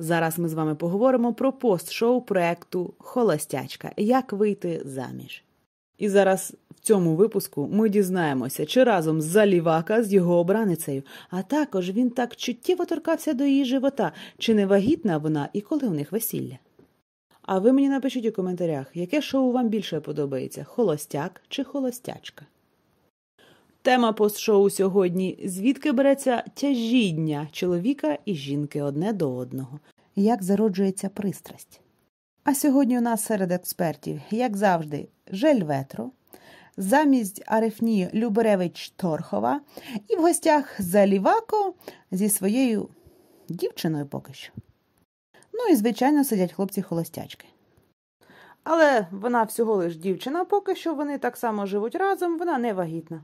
Зараз ми з вами поговоримо про пост-шоу проекту Холостячка Як вийти заміж. І зараз в цьому випуску ми дізнаємося, чи разом залівака з його обраницею, а також він так чуттєво торкався до її живота, чи не вагітна вона і коли у них весілля. А ви мені напишіть у коментарях, яке шоу вам більше подобається холостяк чи холостячка. Тема постшоу сьогодні звідки береться тяжіння чоловіка і жінки одне до одного, як зароджується пристрасть. А сьогодні у нас серед експертів, як завжди, Жель Ветро, замість Арифні Люберевич Торхова і в гостях Залівако зі своєю дівчиною поки що. Ну і, звичайно, сидять хлопці-холостячки. Але вона всього лиш дівчина, поки що вони так само живуть разом, вона не вагітна.